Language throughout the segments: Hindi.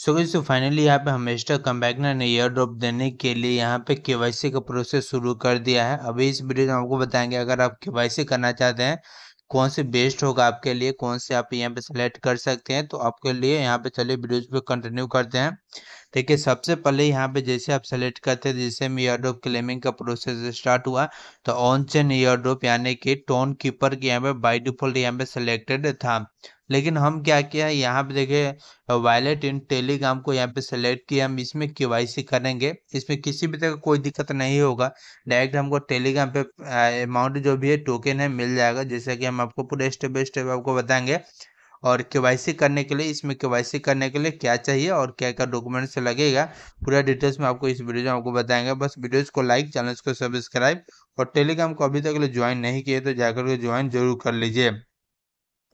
सो गई फाइनली यहाँ पे हमेशा कम्बैकनर ने ईयर ड्रॉप देने के लिए यहाँ पे केवाईसी का प्रोसेस शुरू कर दिया है अभी इस वीडियो में आपको बताएंगे अगर आप केवाईसी करना चाहते हैं कौन से बेस्ट होगा आपके लिए कौन से आप यहाँ पे सेलेक्ट कर सकते हैं तो आपके लिए यहाँ पे चलिए वीडियोज पे कंटिन्यू करते हैं देखिए सबसे पहले यहाँ पे जैसे आप सेलेक्ट करते हैं जैसे ईयर ड्रॉप क्लेमिंग का प्रोसेस स्टार्ट हुआ तो ऑन चेन ड्रॉप यानी कि टोन कीपर के यहाँ पे बाई डिफॉल्ट यहाँ पे सिलेक्टेड था लेकिन हम क्या किया यहाँ पे देखिए वायलेट इन टेलीग्राम को यहाँ पे सेलेक्ट किया हम इसमें के करेंगे इसमें किसी भी तरह कोई दिक्कत नहीं होगा डायरेक्ट हमको टेलीग्राम पे अमाउंट जो भी है टोकन है मिल जाएगा जैसा कि हम आपको पूरे स्टेप बाई स्टेप आपको बताएंगे और के करने के लिए इसमें के करने के लिए क्या चाहिए और क्या क्या डॉक्यूमेंट्स लगेगा पूरा डिटेल्स में आपको इस वीडियो में आपको बताएंगे बस वीडियोस को लाइक चैनल को सब्सक्राइब और टेलीग्राम को अभी तक ज्वाइन नहीं किए तो जाकर के ज्वाइन जरूर कर लीजिए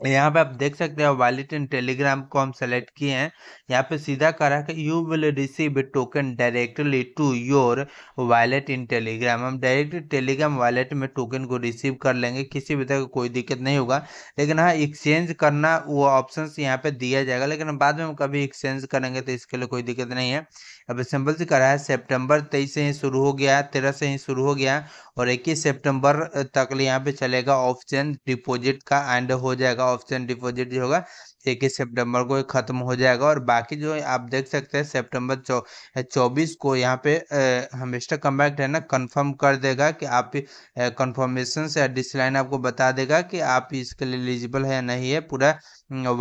यहाँ पे आप देख सकते हैं वॉलेट एंड टेलीग्राम को हम सेलेक्ट किए हैं यहाँ पे सीधा करा कि you will receive token directly to your wallet in Telegram हम डायरेक्ट टेलीग्राम वॉलेट में टोकन को रिसीव कर लेंगे किसी भी तरह का कोई दिक्कत नहीं होगा लेकिन हाँ एक्सचेंज करना वो ऑप्शन यहाँ पे दिया जाएगा लेकिन बाद में हम कभी एक्सचेंज करेंगे तो इसके लिए कोई दिक्कत नहीं है अब असेंबल से करा है सितंबर तेईस से ही शुरू हो गया तेरह से ही शुरू हो गया और इक्कीस सितंबर तक यहाँ पे चलेगा ऑप्शन डिपॉजिट का एंड हो जाएगा ऑप्शन डिपॉजिट जो होगा इक्कीस सितंबर को ख़त्म हो जाएगा और बाकी जो आप देख सकते हैं सितंबर चौ चौबीस को यहाँ पे हमेशा कम्बैक्ट है ना कंफर्म कर देगा कि आप कंफर्मेशन से डिसलाइन आपको बता देगा कि आप इसके लिए एलिजिबल है या नहीं है पूरा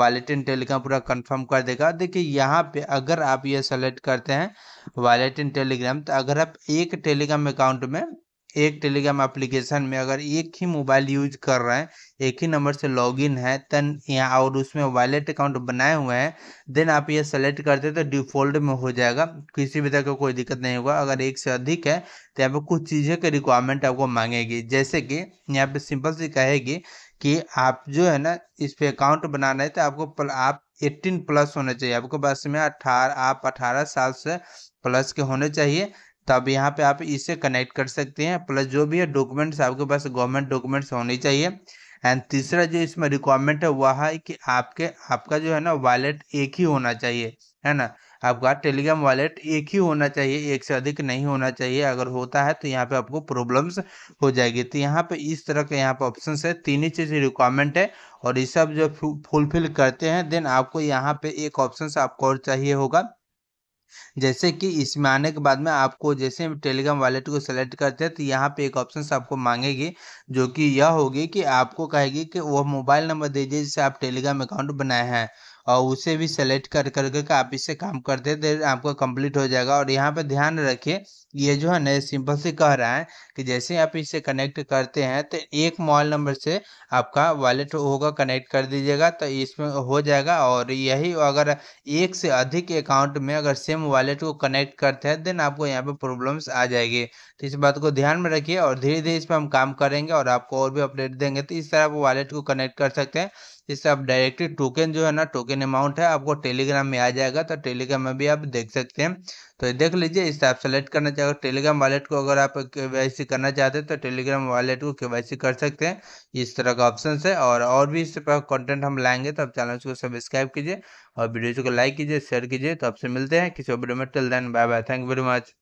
वॉलेट इन टेलीग्राम पूरा कंफर्म कर देगा देखिए यहाँ पे अगर आप ये सेलेक्ट करते हैं वॉलेट इन टेलीग्राम तो अगर आप एक टेलीग्राम अकाउंट में एक टेलीग्राम एप्लीकेशन में अगर एक ही मोबाइल यूज कर रहे हैं एक ही नंबर से लॉगिन है तन यहाँ और उसमें वॉलेट अकाउंट बनाए हुए हैं देन आप ये सेलेक्ट करते हैं तो डिफ़ॉल्ट में हो जाएगा किसी भी तरह का को कोई दिक्कत नहीं होगा अगर एक से अधिक है तो यहाँ पर कुछ चीज़ें के रिक्वायरमेंट आपको मांगेगी जैसे कि यहाँ पर सिंपल सी कहेगी कि आप जो है ना इस पर अकाउंट बनाना है तो आपको आप एट्टीन प्लस होना चाहिए आपको पास में अठारह आप अठारह साल से प्लस के होने चाहिए तो अब यहाँ पे आप इसे कनेक्ट कर सकते हैं प्लस जो भी है डॉक्यूमेंट्स आपके पास गवर्नमेंट डॉक्यूमेंट्स होने चाहिए एंड तीसरा जो इसमें रिक्वायरमेंट है वह है कि आपके आपका जो है ना वॉलेट एक ही होना चाहिए है ना आपका टेलीग्राम वॉलेट एक ही होना चाहिए एक से अधिक नहीं होना चाहिए अगर होता है तो यहाँ पे आपको प्रॉब्लम्स हो जाएगी तो यहाँ पे इस तरह के यहाँ पे ऑप्शन है तीन ही चीज़ रिक्वायरमेंट है और ये सब जो फुलफिल करते हैं देन आपको यहाँ पे एक ऑप्शन आपको और चाहिए होगा जैसे कि इसमें आने के बाद में आपको जैसे टेलीग्राम वॉलेट को सेलेक्ट करते हैं तो यहाँ पे एक ऑप्शन आपको मांगेगी जो कि यह होगी कि आपको कहेगी कि वह मोबाइल नंबर दीजिए जिससे आप टेलीग्राम अकाउंट बनाए हैं और उसे भी सेलेक्ट कर करके कर आप इससे काम करते देर आपका कंप्लीट हो जाएगा और यहाँ पे ध्यान रखिए ये जो है ना सिंपल से कह रहा है कि जैसे आप इससे कनेक्ट करते हैं तो एक मोबाइल नंबर से आपका वॉलेट होगा कनेक्ट कर दीजिएगा तो इसमें हो जाएगा और यही अगर एक से अधिक अकाउंट में अगर सेम वॉलेट को कनेक्ट करते हैं देन आपको यहाँ पे प्रॉब्लम्स आ जाएगी तो इस बात को ध्यान में रखिए और धीरे धीरे इस पर हम काम करेंगे और आपको और भी अपडेट देंगे तो इस तरह आप वॉलेट को कनेक्ट कर सकते हैं जैसे आप डायरेक्टली टोकन जो है ना टोकन अमाउंट है आपको टेलीग्राम में आ जाएगा तो टेलीग्राम में भी आप देख सकते हैं तो देख लीजिए इससे आप सेलेक्ट करना चाहोगे टेलीग्राम वॉलेट को अगर आप के करना चाहते हैं तो टेलीग्राम वॉलेट को के कर सकते हैं इस तरह का ऑप्शन है और और भी इस पर कंटेंट हम लाएंगे तो आप चैनल को सब्सक्राइब कीजिए और वीडियो को लाइक कीजिए शेयर कीजिए तो आपसे मिलते हैं किसी वीडियो में till then bye bye thank you very much